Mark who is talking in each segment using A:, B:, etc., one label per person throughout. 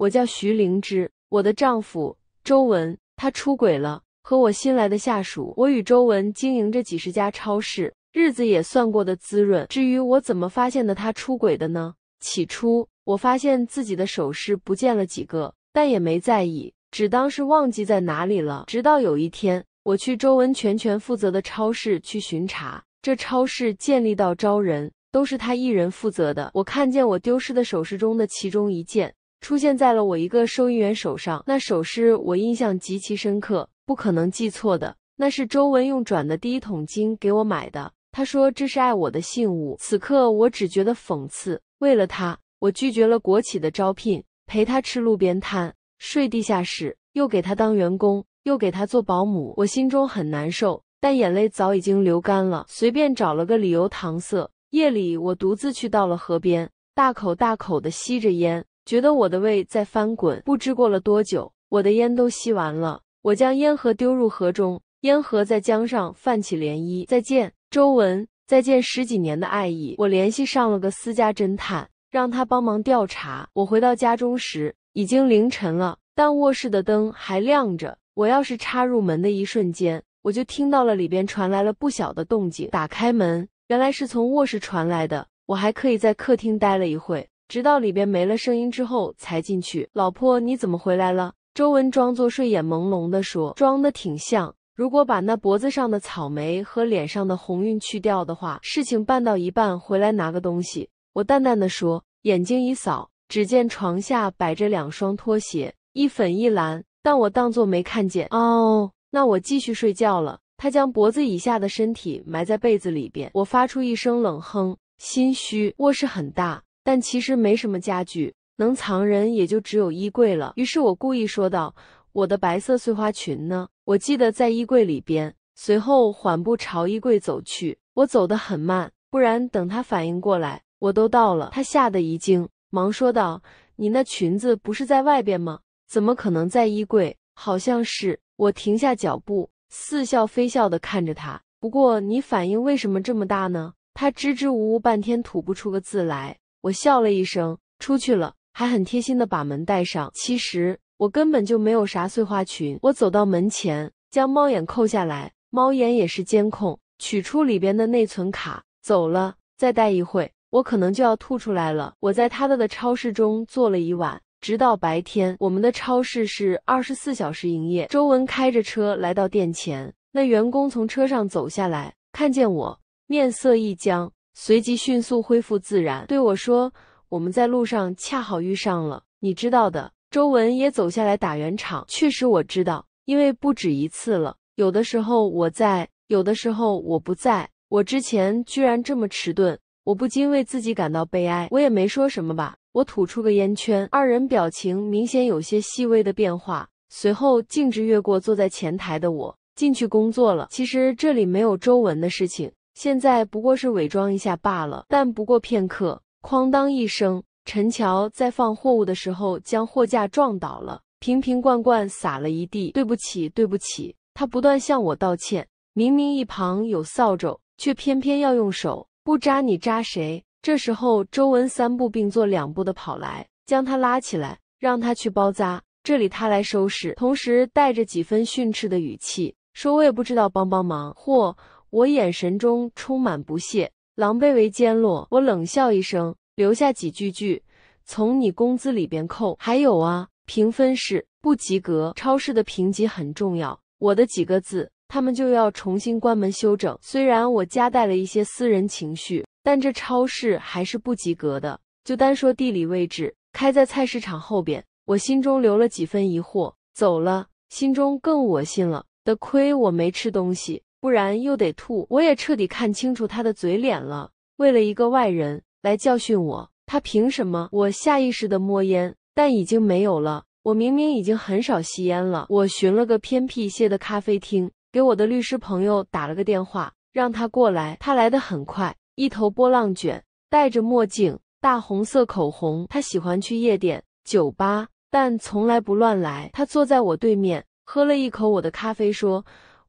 A: 我叫徐灵芝，我的丈夫周文，他出轨了，和我新来的下属。我与周文经营着几十家超市，日子也算过得滋润。至于我怎么发现的他出轨的呢？起初我发现自己的首饰不见了几个，但也没在意，只当是忘记在哪里了。直到有一天，我去周文全权负责的超市去巡查，这超市建立到招人都是他一人负责的，我看见我丢失的首饰中的其中一件。出现在了我一个收银员手上，那首饰我印象极其深刻，不可能记错的。那是周文用转的第一桶金给我买的，他说这是爱我的信物。此刻我只觉得讽刺。为了他，我拒绝了国企的招聘，陪他吃路边摊，睡地下室，又给他当员工，又给他做保姆。我心中很难受，但眼泪早已经流干了，随便找了个理由搪塞。夜里，我独自去到了河边，大口大口的吸着烟。觉得我的胃在翻滚，不知过了多久，我的烟都吸完了。我将烟盒丢入河中，烟盒在江上泛起涟漪。再见，周文，再见，十几年的爱意。我联系上了个私家侦探，让他帮忙调查。我回到家中时，已经凌晨了，但卧室的灯还亮着。我要是插入门的一瞬间，我就听到了里边传来了不小的动静。打开门，原来是从卧室传来的。我还可以在客厅待了一会。直到里边没了声音之后，才进去。老婆，你怎么回来了？周文装作睡眼朦胧的说：“装的挺像。如果把那脖子上的草莓和脸上的红晕去掉的话，事情办到一半，回来拿个东西。”我淡淡的说，眼睛一扫，只见床下摆着两双拖鞋，一粉一蓝，但我当作没看见。哦，那我继续睡觉了。他将脖子以下的身体埋在被子里边，我发出一声冷哼，心虚。卧室很大。但其实没什么家具能藏人，也就只有衣柜了。于是我故意说道：“我的白色碎花裙呢？我记得在衣柜里边。”随后缓步朝衣柜走去。我走得很慢，不然等他反应过来，我都到了。他吓得一惊，忙说道：“你那裙子不是在外边吗？怎么可能在衣柜？好像是……”我停下脚步，似笑非笑地看着他。不过你反应为什么这么大呢？他支支吾吾半天吐不出个字来。我笑了一声，出去了，还很贴心的把门带上。其实我根本就没有啥碎花裙。我走到门前，将猫眼扣下来，猫眼也是监控，取出里边的内存卡，走了。再待一会，我可能就要吐出来了。我在他的的超市中坐了一晚，直到白天，我们的超市是二十四小时营业。周文开着车来到店前，那员工从车上走下来，看见我，面色一僵。随即迅速恢复自然，对我说：“我们在路上恰好遇上了，你知道的。”周文也走下来打圆场。确实，我知道，因为不止一次了。有的时候我在，有的时候我不在。我之前居然这么迟钝，我不禁为自己感到悲哀。我也没说什么吧。我吐出个烟圈，二人表情明显有些细微的变化，随后径直越过坐在前台的我，进去工作了。其实这里没有周文的事情。现在不过是伪装一下罢了，但不过片刻，哐当一声，陈乔在放货物的时候将货架撞倒了，瓶瓶罐罐洒了一地。对不起，对不起，他不断向我道歉。明明一旁有扫帚，却偏偏要用手，不扎你扎谁？这时候，周文三步并作两步的跑来，将他拉起来，让他去包扎，这里他来收拾，同时带着几分训斥的语气说：“我也不知道帮帮忙，嚯！”我眼神中充满不屑，狼狈为奸落。我冷笑一声，留下几句句，从你工资里边扣。还有啊，评分是不及格。超市的评级很重要，我的几个字，他们就要重新关门修整。虽然我夹带了一些私人情绪，但这超市还是不及格的。就单说地理位置，开在菜市场后边，我心中留了几分疑惑。走了，心中更恶心了。得亏我没吃东西。不然又得吐。我也彻底看清楚他的嘴脸了。为了一个外人来教训我，他凭什么？我下意识的摸烟，但已经没有了。我明明已经很少吸烟了。我寻了个偏僻些的咖啡厅，给我的律师朋友打了个电话，让他过来。他来的很快，一头波浪卷，戴着墨镜，大红色口红。他喜欢去夜店、酒吧，但从来不乱来。他坐在我对面，喝了一口我的咖啡，说。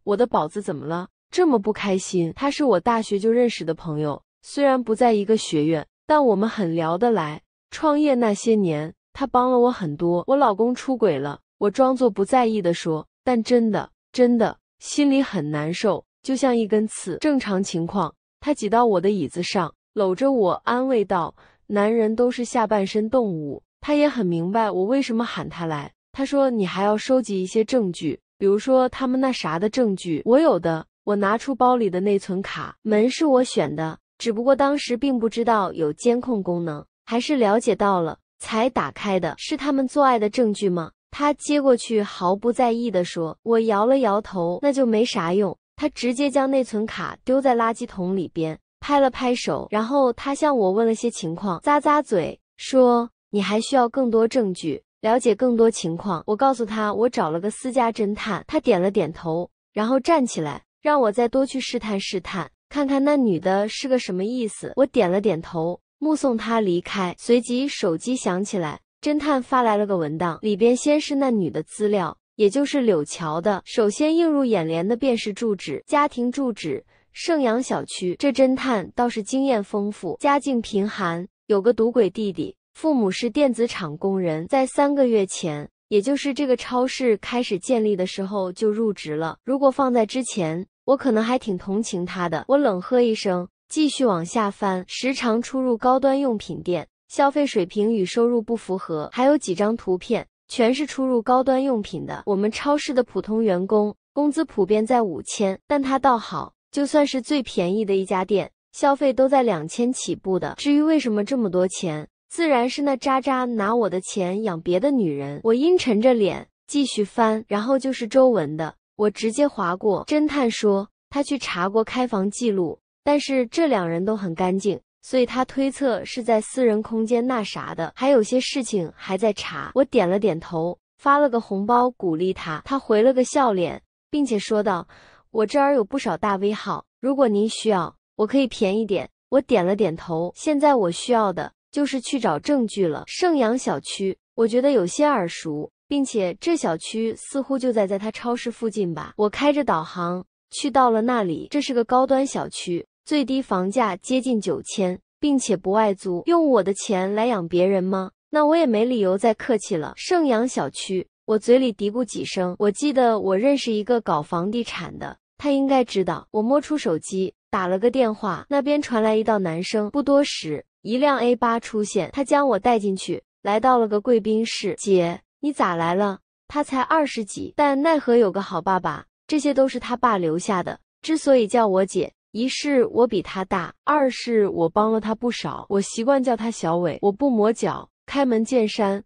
A: 我的宝子怎么了？这么不开心？他是我大学就认识的朋友，虽然不在一个学院，但我们很聊得来。创业那些年，他帮了我很多。我老公出轨了，我装作不在意的说，但真的真的心里很难受，就像一根刺。正常情况，他挤到我的椅子上，搂着我安慰道：“男人都是下半身动物。”他也很明白我为什么喊他来。他说：“你还要收集一些证据。”比如说他们那啥的证据，
B: 我有的。我拿出包里的内存卡，门是我选的，只不过当时并不知道有监控功能，还是了解到了才打开的。是他们做爱的证据吗？他接过去，毫不在意地说。我摇了摇头，那就没啥用。他直接将内存卡丢在垃圾桶里边，拍了拍手，然后他向我问了些情况，咂咂嘴说：“你还需要更多证据。”了解更多情况，我告诉他我找了个私家侦探，他点了点头，然后站起来让我再多去试探试探，看看那女的是个什么意思。我点了点头，目送他离开。随即手机响起来，侦探发来了个文档，里边先是那女的资料，也就是柳桥的。首先映入眼帘的便是住址，家庭住址盛阳小区。这侦探倒是经验丰富，家境贫寒，有个赌鬼弟弟。父母是电子厂工人，在三个月前，也就是这个超市开始建立的时候就入职了。如果放在之前，我可能还挺同情他的。我冷喝一声，继续往下翻。时常出入高端用品店，消费水平与收入不符合。还有几张图片，全是出入高端用品的。我们超市的普通员工工资普遍在五千，但他倒好，就算是最便宜的一家店，消费都在两千起步的。至于为什么这么多钱？自然是那渣渣拿我的钱养别的女人。我阴沉着脸继续翻，然后就是周文的，我直接划过。侦探说他去查过开房记录，但是这两人都很干净，所以他推测是在私人空间那啥的。还有些事情还在查。我点了点头，发了个红包鼓励他。他回了个笑脸，并且说道：“我这儿有不少大 V 号，如果您需要，我可以便宜点。”我点了点头。现在我需要的。就是去找证据了。盛阳小区，我觉得有些耳熟，并且这小区似乎就在在他超市附近吧。我开着导航去到了那里，这是个高端小区，最低房价接近九千，并且不外租。用我的钱来养别人吗？那我也没理由再客气了。盛阳小区，我嘴里嘀咕几声。我记得我认识一个搞房地产的，他应该知道。我摸出手机打了个电话，那边传来一道男声。不多时。一辆 A 八出现，他将我带进去，来到了个贵宾室。姐，你咋来了？他才二十几，但奈何有个好爸爸，这些都是他爸留下的。之所以叫我姐，一是我比他大，二是我帮了他
A: 不少。我习惯叫他小伟。我不磨脚，开门见山，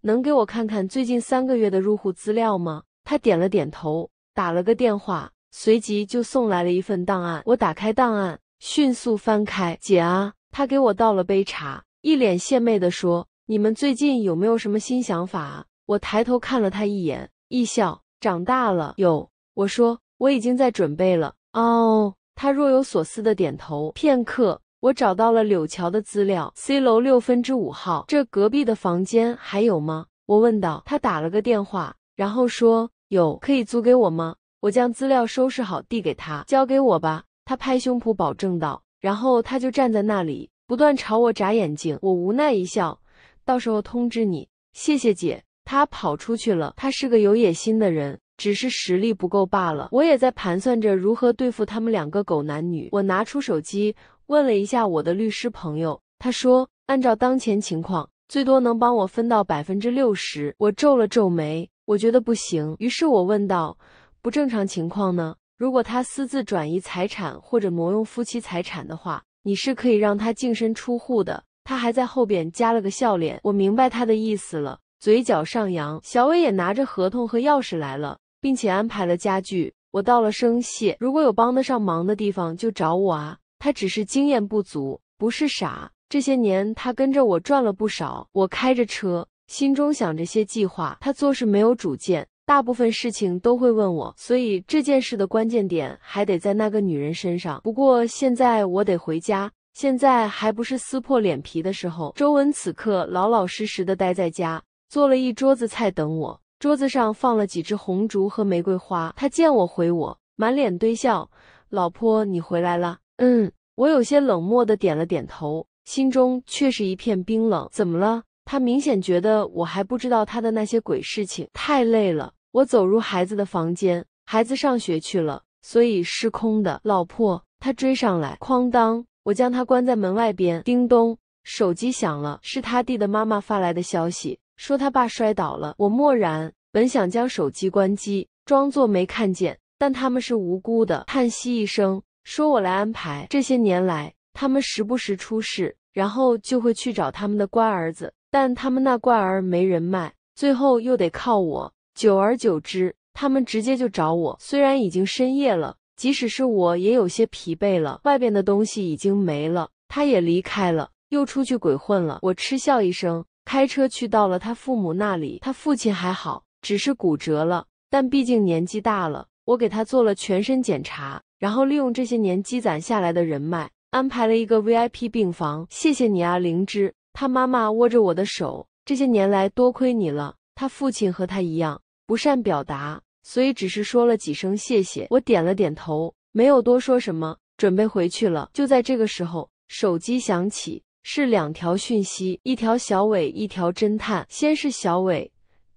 A: 能给我看看最近三个月的入户资料吗？他点了点头，打了个电话，随即就送来了一份档案。我打开档案，迅速翻开。姐啊！他给我倒了杯茶，一脸献媚地说：“你们最近有没有什么新想法？”啊？”我抬头看了他一眼，一笑：“长大了有。”我说：“我已经在准备了。”哦，他若有所思地点头。片刻，我找到了柳桥的资料，C 楼六分之五号，这隔壁的房间还有吗？我问道。他打了个电话，然后说：“有，可以租给我吗？”我将资料收拾好，递给他：“交给我吧。”他拍胸脯保证道。然后他就站在那里，不断朝我眨眼睛。我无奈一笑，到时候通知你，谢谢姐。他跑出去了。他是个有野心的人，只是实力不够罢了。我也在盘算着如何对付他们两个狗男女。我拿出手机问了一下我的律师朋友，他说，按照当前情况，最多能帮我分到百分之六十。我皱了皱眉，我觉得不行。于是我问道：“不正常情况呢？”如果他私自转移财产或者挪用夫妻财产的话，你是可以让他净身出户的。他还在后边加了个笑脸，我明白他的意思了，嘴角上扬。小伟也拿着合同和钥匙来了，并且安排了家具。我道了声谢，如果有帮得上忙的地方就找我啊。他只是经验不足，不是傻。这些年他跟着我赚了不少。我开着车，心中想着些计划。他做事没有主见。大部分事情都会问我，所以这件事的关键点还得在那个女人身上。不过现在我得回家，现在还不是撕破脸皮的时候。周文此刻老老实实的待在家，做了一桌子菜等我。桌子上放了几支红烛和玫瑰花。他见我回我，满脸堆笑：“老婆，你回来了。”嗯，我有些冷漠的点了点头，心中却是一片冰冷。怎么了？他明显觉得我还不知道他的那些鬼事情。太累了。我走入孩子的房间，孩子上学去了，所以是空的。老婆，他追上来，哐当！我将他关在门外边。叮咚，手机响了，是他弟的妈妈发来的消息，说他爸摔倒了。我默然，本想将手机关机，装作没看见。但他们是无辜的，叹息一声，说我来安排。这些年来，他们时不时出事，然后就会去找他们的乖儿子，但他们那乖儿没人脉，最后又得靠我。久而久之，他们直接就找我。虽然已经深夜了，即使是我也有些疲惫了。外边的东西已经没了，他也离开了，又出去鬼混了。我嗤笑一声，开车去到了他父母那里。他父亲还好，只是骨折了，但毕竟年纪大了。我给他做了全身检查，然后利用这些年积攒下来的人脉，安排了一个 VIP 病房。谢谢你啊，灵芝。他妈妈握着我的手，这些年来多亏你了。他父亲和他一样。不善表达，所以只是说了几声谢谢。我点了点头，没有多说什么，准备回去了。就在这个时候，手机响起，是两条讯息，一条小伟，一条侦探。先是小伟，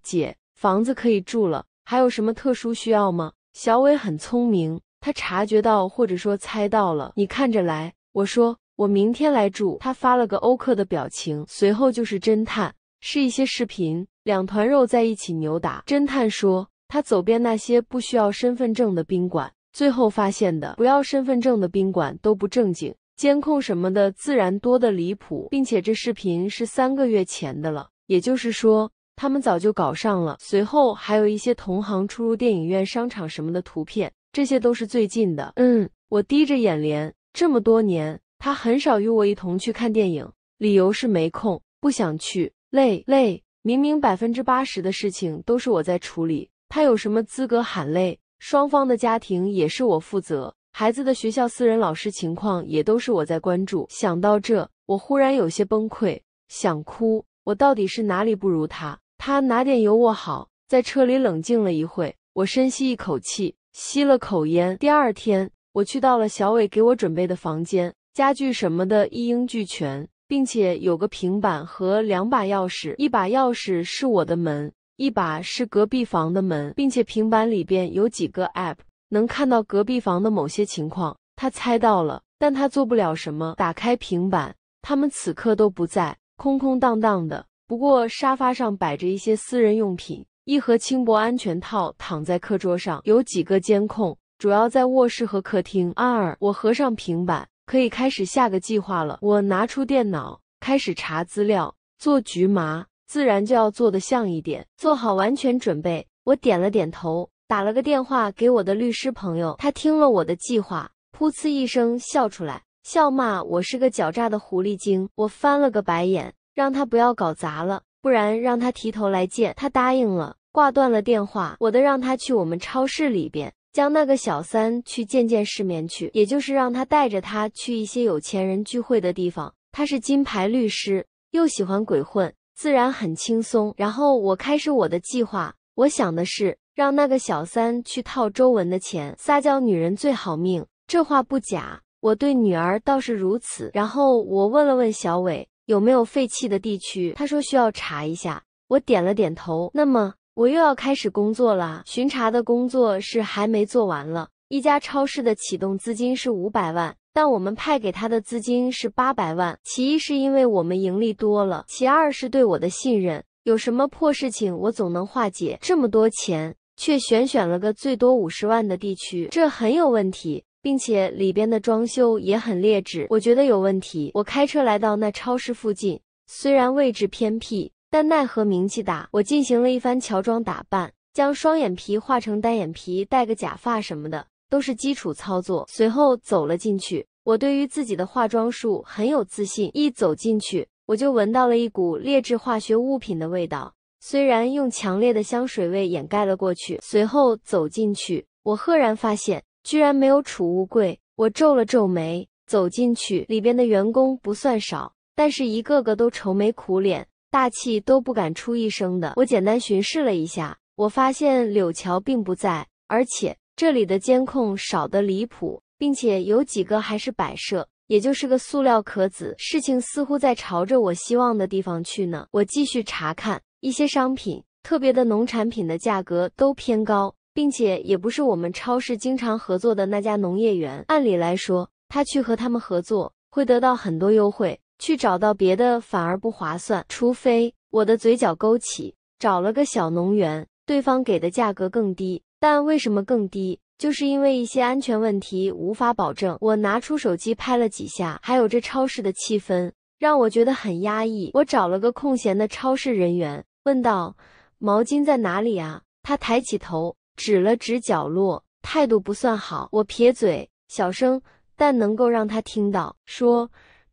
A: 姐，房子可以住了，还有什么特殊需要吗？小伟很聪明，他察觉到或者说猜到了，你看着来。我说我明天来住。他发了个欧克的表情，随后就是侦探，是一些视频。两团肉在一起扭打。侦探说：“他走遍那些不需要身份证的宾馆，最后发现的不要身份证的宾馆都不正经，监控什么的自然多得离谱，并且这视频是三个月前的了，也就是说他们早就搞上了。”随后还有一些同行出入电影院、商场什么的图片，这些都是最近的。嗯，我低着眼帘，这么多年他很少与我一同去看电影，理由是没空，不想去，累，累。明明百分之八十的事情都是我在处理，他有什么资格喊累？双方的家庭也是我负责，孩子的学校、私人老师情况也都是我在关注。想到这，我忽然有些崩溃，想哭。我到底是哪里不如他？他哪点有我好？在车里冷静了一会，我深吸一口气，吸了口烟。第二天，我去到了小伟给我准备的房间，家具什么的一应俱全。并且有个平板和两把钥匙，一把钥匙是我的门，一把是隔壁房的门。并且平板里边有几个 App，能看到隔壁房的某些情况。他猜到了，但他做不了什么。打开平板，他们此刻都不在，空空荡荡的。不过沙发上摆着一些私人用品，一盒轻薄安全套躺在课桌上，有几个监控，主要在卧室和客厅。二，我合上平板。可以开始下个计划了。我拿出电脑，开始查资料，做局麻，自然就要做的像一点，做
B: 好完全准备。我点了点头，打了个电话给我的律师朋友，他听了我的计划，噗呲一声笑出来，笑骂我是个狡诈的狐狸精。我翻了个白眼，让他不要搞砸了，不然让他提头来见。他答应了，挂断了电话。我的让他去我们超市里边。将那个小三去见见世面去，也就是让他带着他去一些有钱人聚会的地方。他是金牌律师，又喜欢鬼混，自然很轻松。然后我开始我的计划，我想的是让那个小三去套周文的钱。撒娇女人最好命，这话不假。我对女儿倒是如此。然后我问了问小伟有没有废弃的地区，他说需要查一下。我点了点头。那么。我又要开始工作了。巡查的工作是还没做完了。一家超市的启动资金是五百万，但我们派给他的资金是八百万。其一是因为我们盈利多了，其二是对我的信任。有什么破事情，我总能化解。这么多钱，却选选了个最多五十万的地区，这很有问题。并且里边的装修也很劣质，我觉得有问题。我开车来到那超市附近，虽然位置偏僻。但奈何名气大，我进行了一番乔装打扮，将双眼皮化成单眼皮，戴个假发什么的，都是基础操作。随后走了进去，我对于自己的化妆术很有自信。一走进去，我就闻到了一股劣质化学物品的味道，虽然用强烈的香水味掩盖了过去。随后走进去，我赫然发现居然没有储物柜，我皱了皱眉，走进去里边的员工不算少，但是一个个都愁眉苦脸。大气都不敢出一声的。我简单巡视了一下，我发现柳桥并不在，而且这里的监控少得离谱，并且有几个还是摆设，也就是个塑料壳子。事情似乎在朝着我希望的地方去呢。我继续查看一些商品，特别的农产品的价格都偏高，并且也不是我们超市经常合作的那家农业园。按理来说，他去和他们合作会得到很多优惠。去找到别的反而不划算，除非我的嘴角勾起，找了个小农园，对方给的价格更低。但为什么更低？就是因为一些安全问题无法保证。我拿出手机拍了几下，还有这超市的气氛让我觉得很压抑。我找了个空闲的超市人员，问道：“毛巾在哪里啊？”他抬起头，指了指角落，态度不算好。我撇嘴，小声但能够让他听到，说。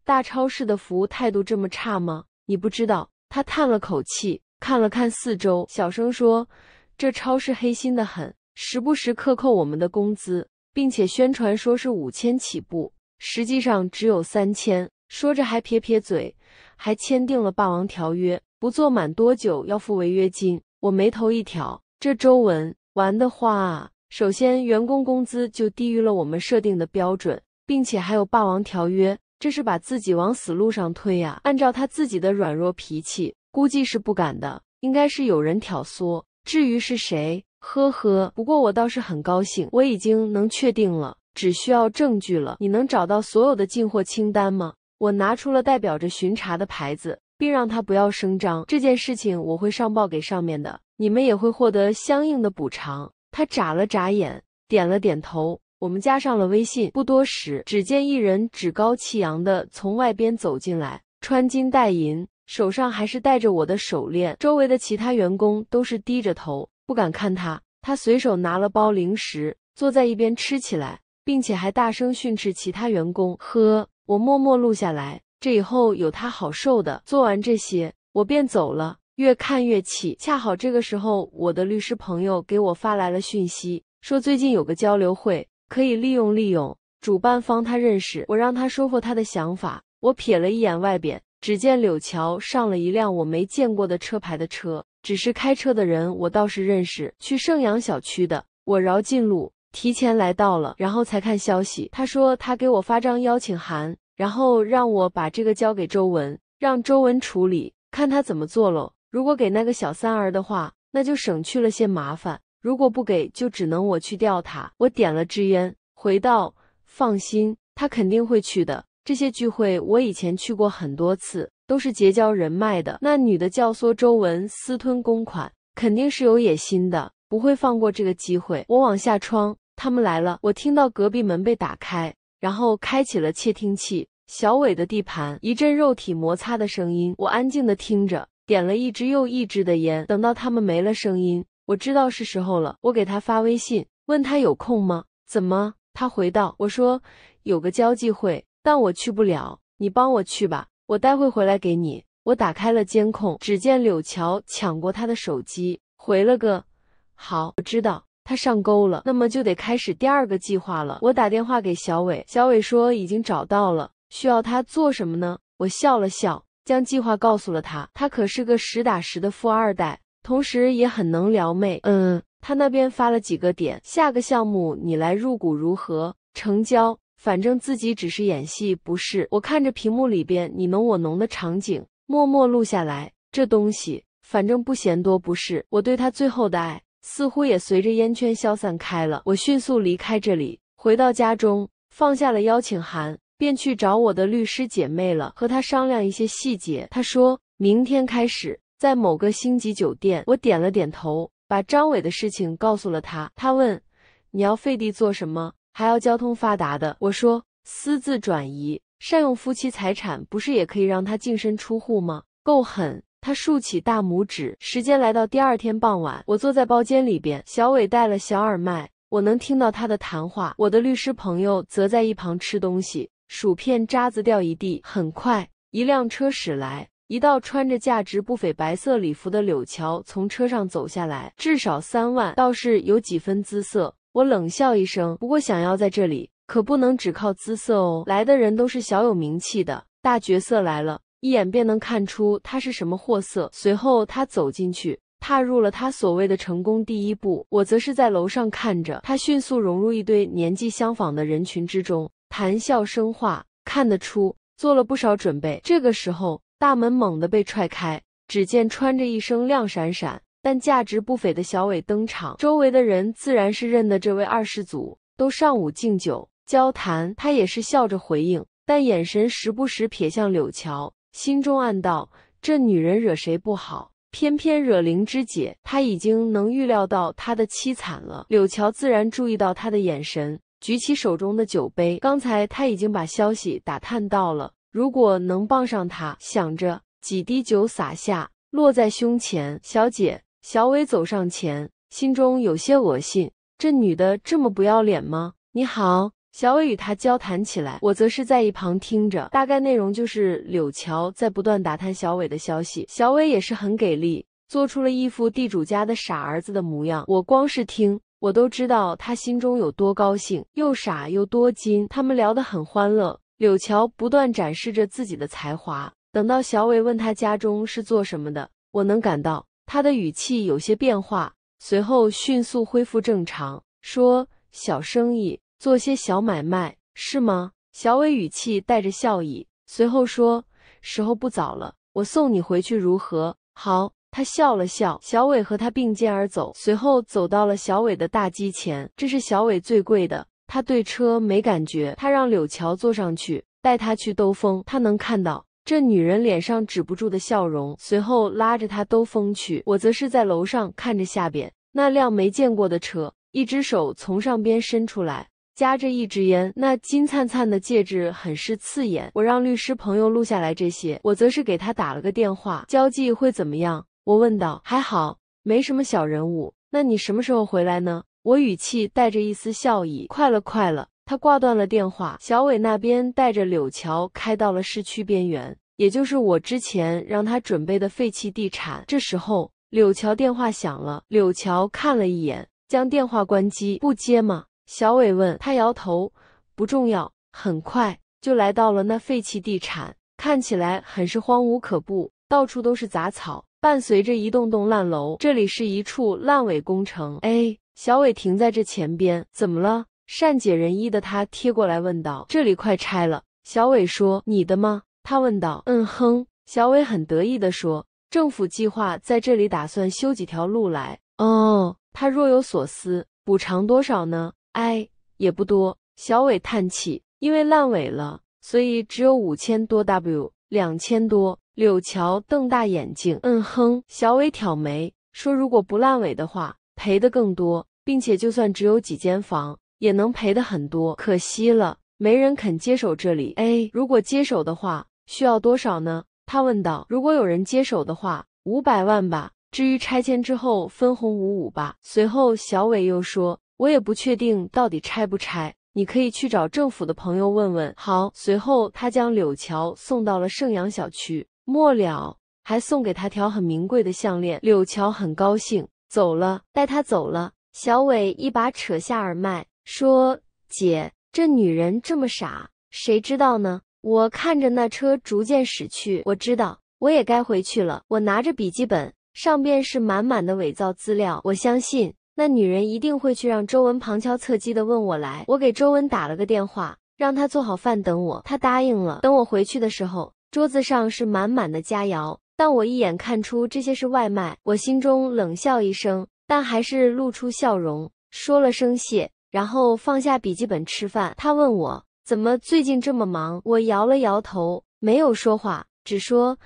B: 大超市的服
A: 务态度这么差吗？你不知道。他叹了口气，看了看四周，小声说：“这超市黑心的很，时不时克扣我们的工资，并且宣传说是五千起步，实际上只有三千。”说着还撇撇嘴，还签订了霸王条约，不做满多久要付违约金。我眉头一挑，这周文玩的花啊！首先，员工工资就低于了我们设定的标准，并且还有霸王条约。这是把自己往死路上推啊！按照他自己的软弱脾气，估计是不敢的，应该是有人挑唆。至于是谁，呵呵。不过我倒是很高兴，我已经能确定了，只需要证据了。你能找到所有的进货清单吗？我拿出了代表着巡查的牌子，并让他不要声张这件事情，我会上报给上面的，你们也会获得相应的补偿。他眨了眨眼，点了点头。我们加上了微信。不多时，只见一人趾高气扬的从外边走进来，穿金戴银，手上还是戴着我的手链。周围的其他员工都是低着头，不敢看他。他随手拿了包零食，坐在一边吃起来，并且还大声训斥其他员工。呵，我默默录下来，这以后有他好受的。做完这些，我便走了。越看越气。恰好这个时候，我的律师朋友给我发来了讯息，说最近有个交流会。可以利用利用主办方，他认识我，让他说说他的想法。我瞥了一眼外边，只见柳桥上了一辆我没见过的车牌的车，只是开车的人我倒是认识。去盛阳小区的，我绕近路提前来到了，然后才看消息。他说他给我发张邀请函，然后让我把这个交给周文，让周文处理，看他怎么做喽。如果给那个小三儿的话，那就省去了些麻烦。如果不给，就只能我去吊他。我点了支烟，回到放心，他肯定会去的。这些聚会我以前去过很多次，都是结交人脉的。那女的教唆周文私吞公款，肯定是有野心的，不会放过这个机会。我往下窗，他们来了。我听到隔壁门被打开，然后开启了窃听器。小伟的地盘，一阵肉体摩擦的声音。我安静的听着，点了一支又一支的烟，等到他们没了声音。我知道是时候了，我给他发微信，问他有空吗？怎么？他回道：“我说有个交际会，但我去不了，你帮我去吧，我待会回来给你。”我打开了监控，只见柳桥抢过他的手机，回了个“好，我知道。”他上钩了，那么就得开始第二个计划了。我打电话给小伟，小伟说已经找到了，需要他做什么呢？我笑了笑，将计划告诉了他。他可是个实打实的富二代。同时也很能撩妹，嗯，他那边发了几个点，下个项目你来入股如何？成交，反正自己只是演戏，不是。我看着屏幕里边你侬我侬的场景，默默录下来，这东西反正不嫌多，不是。我对他最后的爱，似乎也随着烟圈消散开了。我迅速离开这里，回到家中，放下了邀请函，便去找我的律师姐妹了，和她商量一些细节。她说明天开始。在某个星级酒店，我点了点头，把张伟的事情告诉了他。他问：“你要费地做什么？还要交通发达的？”我说：“私自转移，善用夫妻财产，不是也可以让他净身出户吗？”够狠！他竖起大拇指。时间来到第二天傍晚，我坐在包间里边，小伟带了小耳麦，我能听到他的谈话。我的律师朋友则在一旁吃东西，薯片渣子掉一地。很快，一辆车驶来。一道穿着价值不菲白色礼服的柳乔从车上走下来，至少三万，倒是有几分姿色。我冷笑一声，不过想要在这里可不能只靠姿色哦。来的人都是小有名气的大角色，来了，一眼便能看出他是什么货色。随后他走进去，踏入了他所谓的成功第一步。我则是在楼上看着他，迅速融入一堆年纪相仿的人群之中，谈笑生话，看得出做了不少准备。这个时候。大门猛地被踹开，只见穿着一身亮闪闪但价值不菲的小伟登场，周围的人自然是认得这位二世祖，都上午敬酒交谈。他也是笑着回应，但眼神时不时瞥向柳桥，心中暗道：这女人惹谁不好，偏偏惹灵芝姐。他已经能预料到她的凄惨了。柳桥自然注意到他的眼神，举起手中的酒杯。刚才他已经把消息打探到了。如果能傍上他，想着几滴酒洒下，落在胸前。小姐，小伟走上前，心中有些恶心。这女的这么不要脸吗？你好，小伟与他交谈起来，我则是在一旁听着。大概内容就是柳桥在不断打探小伟的消息，小伟也是很给力，做出了一副地主家的傻儿子的模样。我光是听，我都知道他心中有多高兴，又傻又多金。他们聊得很欢乐。柳乔不断展示着自己的才华。等到小伟问他家中是做什么的，我能感到他的语气有些变化，随后迅速恢复正常，说：“小生意，做些小买卖，是吗？”小伟语气带着笑意，随后说：“时候不早了，我送你回去，如何？”“好。”他笑了笑。小伟和他并肩而走，随后走到了小伟的大机前，这是小伟最贵的。他对车没感觉，他让柳桥坐上去，带他去兜风。他能看到这女人脸上止不住的笑容，随后拉着他兜风去。我则是在楼上看着下边那辆没见过的车，一只手从上边伸出来，夹着一支烟。那金灿灿的戒指很是刺眼。我让律师朋友录下来这些，我则是给他打了个电话。交际会怎么样？我问道。还好，没什么小人物。那你什么时候回来呢？我语气带着一丝笑意，快了，快了。他挂断了电话。小伟那边带着柳桥开到了市区边缘，也就是我之前让他准备的废弃地产。这时候，柳桥电话响了。柳桥看了一眼，将电话关机，不接吗？小伟问他，摇头，不重要。很快就来到了那废弃地产，看起来很是荒芜可怖，到处都是杂草，伴随着一栋栋烂楼。这里是一处烂尾工程。哎。小伟停在这前边，怎么了？善解人意的他贴过来问道：“这里快拆了。”小伟说：“你的吗？”他问道。“嗯哼。”小伟很得意地说：“政府计划在这里打算修几条路来。”哦，他若有所思：“补偿多少呢？”哎，也不多。小伟叹气：“因为烂尾了，所以只有五千多 w，两千多。”柳乔瞪大眼睛：“嗯哼。”小伟挑眉说：“如果不烂尾的话。”赔的更多，并且就算只有几间房，也能赔的很多。可惜了，没人肯接手这里。哎，如果接手的话，需要多少呢？他问道。如果有人接手的话，五百万吧。至于拆迁之后分红五五吧。随后，小伟又说：“我也不确定到底拆不拆，你可以去找政府的朋友问问。”好。随后，他将柳桥送到了盛阳小区，末了还送给他条很名贵的项链。柳桥很高兴。
B: 走了，带他走了。小伟一把扯下耳麦，说：“姐，这女人这么傻，谁知道呢？”我看着那车逐渐驶去，我知道我也该回去了。我拿着笔记本，上边是满满的伪造资料。我相信那女人一定会去，让周文旁敲侧击的问我来。我给周文打了个电话，让他做好饭等我，他答应了。等我回去的时候，桌子上是满满的佳肴。但我一眼看出这些是外卖，我心中冷笑一声，但还是露出笑容，说了声谢，然后放下笔记本吃饭。他问我怎么最近这么忙，我摇了摇头，没有说话，只说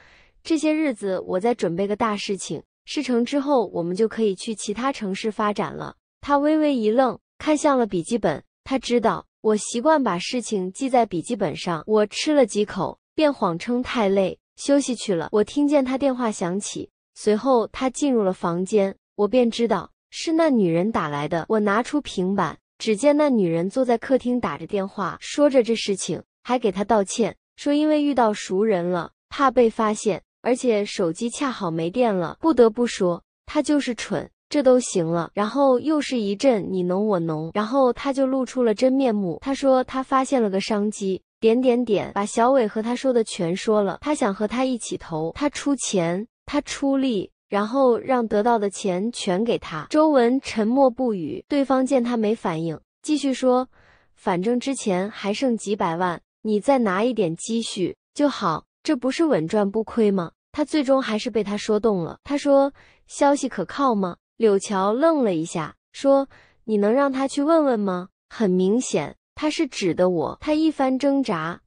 B: 这些日子我在准备个大事情，事成之后我们就可以去其他城市发展了。他微微一愣，看向了笔记本，他知道我习惯把事情记在笔记本上。我吃了几口，便谎称太累。休息去了，我听见他电话响起，随后他进入了房间，我便知道是那女人打来的。我拿出平板，只见那女人坐在客厅打着电话，说着这事情，还给他道歉，说因为遇到熟人了，怕被发现，而且手机恰好没电了。不得不说，他就是蠢，这都行了。然后又是一阵你侬我侬，然后他就露出了真面目。他说他发现了个商机。点点点，把小伟和他说的全说了。他想和他一起投，他出钱，他出力，然后让得到的钱全给他。周文沉默不语。对方见他没反应，继续说：“反正之前还剩几百万，你再拿一点积蓄就好，这不是稳赚不亏吗？”他最终还是被他说动了。他说：“消息可靠吗？”柳桥愣了一下，说：“你能让他去问问吗？”很明显。他是指的我。他一番挣扎，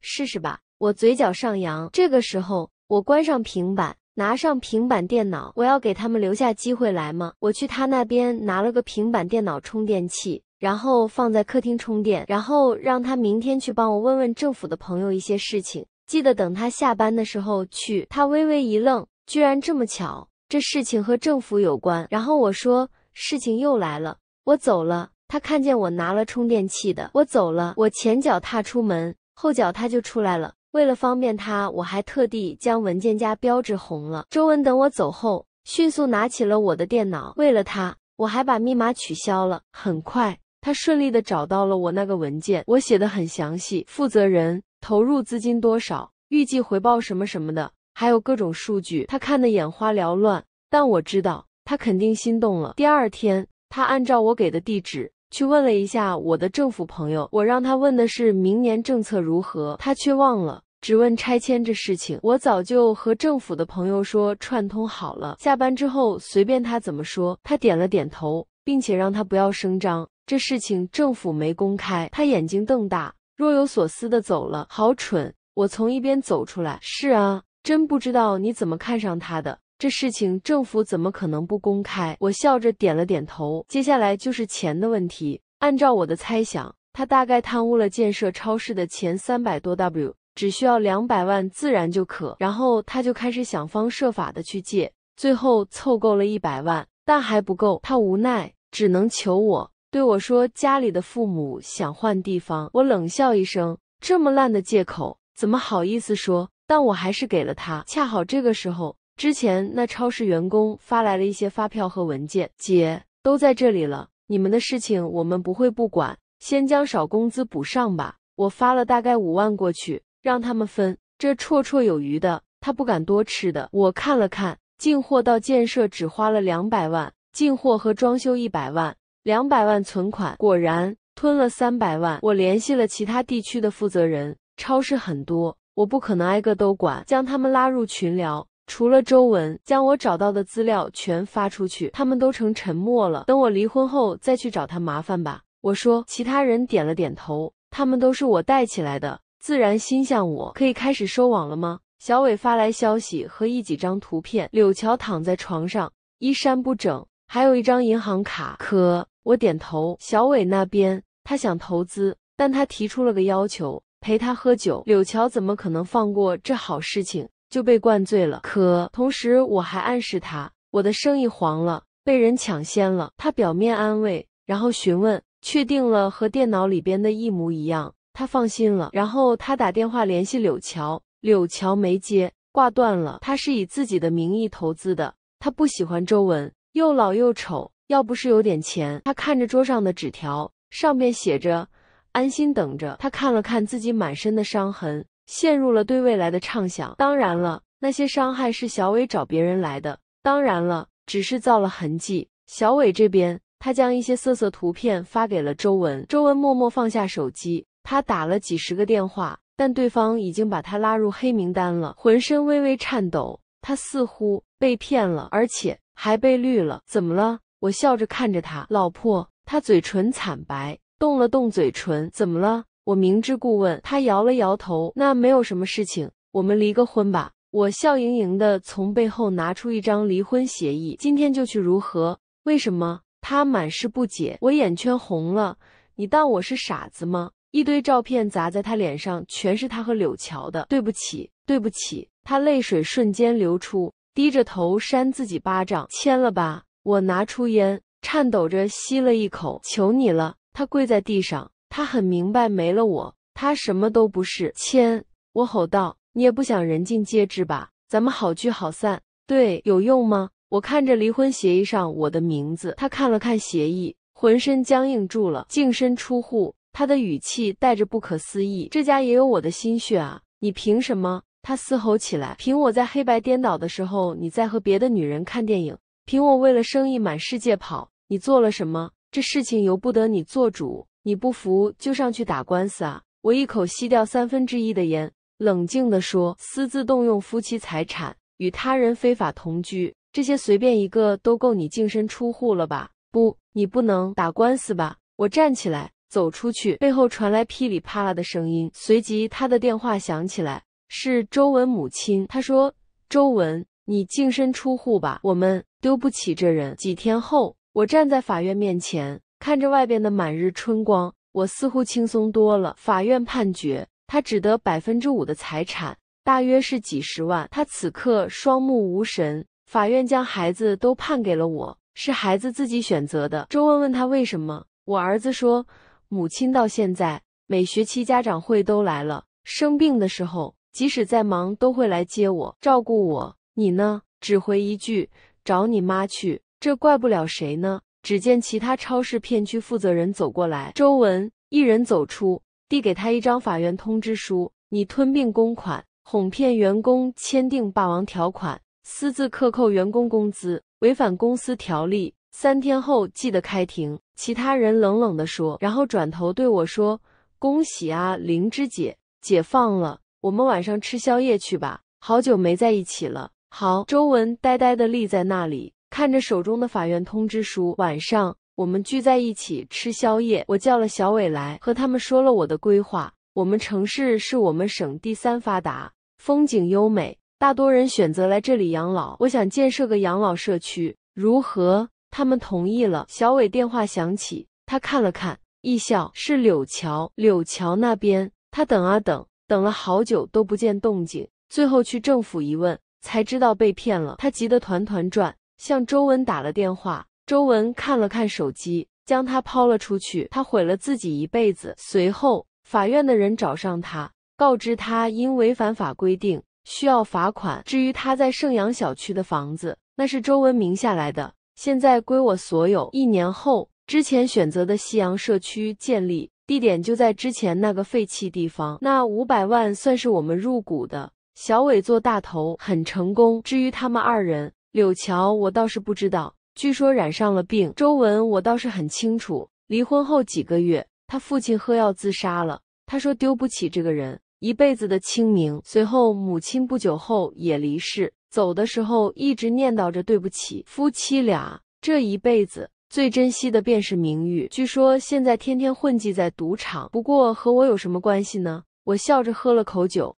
B: 试试吧。我嘴角上扬。这个时候，我关上平板，拿上平板电脑。我要给他们留下机会来吗？我去他那边拿了个平板电脑充电器，然后放在客厅充电，然后让他明天去帮我问问政府的朋友一些事情。记得等他下班的时候去。他微微一愣，居然这么巧，这事情和政府有关。然后我说，事情又来了，我走了。他看见我拿了充电器的，我走了。我前脚踏出门，后脚他就出来了。为了方便他，我还特地将文件夹标志红了。周文等我走后，迅速拿起了我的电脑。为了他，我还把密码取消了。很快，他顺利的找到了我那个文
A: 件。我写的很详细，负责人、投入资金多少、预计回报什么什么的，还有各种数据。他看得眼花缭乱，但我知道他肯定心动了。第二天，他按照我给的地址。去问了一下我的政府朋友，我让他问的是明年政策如何，他却忘了只问拆迁这事情。我早就和政府的朋友说串通好了，下班之后随便他怎么说。他点了点头，并且让他不要声张，这事情政府没公开。他眼睛瞪大，若有所思的走了。好蠢！我从一边走出来。是啊，真不知道你怎么看上他的。这事情政府怎么可能不公开？我笑着点了点头。接下来就是钱的问题。按照我的猜想，他大概贪污了建设超市的钱三百多 W，只需要两百万，自然就可。然后他就开始想方设法的去借，最后凑够了一百万，但还不够。他无奈，只能求我，对我说：“家里的父母想换地方。”我冷笑一声：“这么烂的借口，怎么好意思说？”但我还是给了他。恰好这个时候。之前那超市员工发来了一些发票和文件，姐都在这里了。你们的事情我们不会不管，先将少工资补上吧。我发了大概五万过去，让他们分，这绰绰有余的。他不敢多吃的。我看了看，进货到建设只花了两百万，进货和装修一百万，两百万存款，果然吞了三百万。我联系了其他地区的负责人，超市很多，我不可能挨个都管，将他们拉入群聊。除了周文将我找到的资料全发出去，他们都成沉默了。等我离婚后再去找他麻烦吧。我说，其他人点了点头。他们都是我带起来的，自然心向我。可以开始收网了吗？小伟发来消息和一几张图片，柳桥躺在床上，衣衫不整，还有一张银行卡。可我点头。小伟那边，他想投资，但他提出了个要求，陪他喝酒。柳桥怎么可能放过这好事情？就被灌醉了。可同时，我还暗示他，我的生意黄了，被人抢先了。他表面安慰，然后询问，确定了和电脑里边的一模一样，他放心了。然后他打电话联系柳桥，柳桥没接，挂断了。他是以自己的名义投资的。他不喜欢周文，又老又丑。要不是有点钱，他看着桌上的纸条，上面写着“安心等着”。他看了看自己满身的伤痕。陷入了对未来的畅想。当然了，那些伤害是小伟找别人来的。当然了，只是造了痕迹。小伟这边，他将一些色色图片发给了周文。周文默默放下手机，他打了几十个电话，但对方已经把他拉入黑名单了，浑身微微颤抖。他似乎被骗了，而且还被绿了。怎么了？我笑着看着他，老婆。他嘴唇惨白，动了动嘴唇。怎么了？我明知故问，他摇了摇头。那没有什么事情，我们离个婚吧。我笑盈盈的从背后拿出一张离婚协议，今天就去，如何？为什么？他满是不解。我眼圈红了，你当我是傻子吗？一堆照片砸在他脸上，全是他和柳桥的。对不起，对不起。他泪水瞬间流出，低着头扇自己巴掌。签了吧。我拿出烟，颤抖着吸了一口。求你了。他跪在地上。他很明白，没了我，他什么都不是。千，我吼道：“你也不想人尽皆知吧？咱们好聚好散。”对，有用吗？我看着离婚协议上我的名字，他看了看协议，浑身僵硬住了。净身出户，他的语气带着不可思议：“这家也有我的心血啊，你凭什么？”他嘶吼起来：“凭我在黑白颠倒的时候，你在和别的女人看电影；凭我为了生意满世界跑，你做了什么？这事情由不得你做主。”你不服就上去打官司啊！我一口吸掉三分之一的烟，冷静地说：“私自动用夫妻财产，与他人非法同居，这些随便一个都够你净身出户了吧？”不，你不能打官司吧？我站起来，走出去，背后传来噼里啪啦的声音。随即，他的电话响起来，是周文母亲。他说：“周文，你净身出户吧，我们丢不起这人。”几天后，我站在法院面前。看着外边的满日春光，我似乎轻松多了。法院判决他只得百分之五的财产，大约是几十万。他此刻双目无神。法院将孩子都判给了我，是孩子自己选择的。周问问他为什么，我儿子说：“母亲到现在每学期家长会都来了，生病的时候即使再忙都会来接我照顾我。你呢？”只回一句：“找你妈去。”这怪不了谁呢。只见其他超市片区负责人走过来，周文一人走出，递给他一张法院通知书：“你吞并公款，哄骗员工签订霸王条款，私自克扣员工工资，违反公司条例。三天后记得开庭。”其他人冷冷地说，然后转头对我说：“恭喜啊，灵芝姐解放了，我们晚上吃宵夜去吧，好久没在一起了。”好，周文呆呆地立在那里。看着手中的法院通知书，晚上我们聚在一起吃宵夜。我叫了小伟来，和他们说了我的规划。我们城市是我们省第三发达，风景优美，大多人选择来这里养老。我想建设个养老社区，如何？他们同意了。小伟电话响起，他看了看，一笑，是柳桥。柳桥那边，他等啊等，等了好久都不见动静。最后去政府一问，才知道被骗了。他急得团团转。向周文打了电话，周文看了看手机，将他抛了出去。他毁了自己一辈子。随后，法院的人找上他，告知他因违反法规定，需要罚款。至于他在盛阳小区的房子，那是周文明下来的，现在归我所有。一年后，之前选择的夕阳社区建立地点就在之前那个废弃地方。那五百万算是我们入股的，小伟做大头，很成功。至于他们二人。柳桥，我倒是不知道。据说染上了病。周文，我倒是很清楚。离婚后几个月，他父亲喝药自杀了。他说丢不起这个人，一辈子的清名。随后，母亲不久后也离世，走的时候一直念叨着对不起。夫妻俩这一辈子最珍惜的便是名誉。据说现在天天混迹在赌场，不过和我有什么关系呢？我笑着喝了口酒。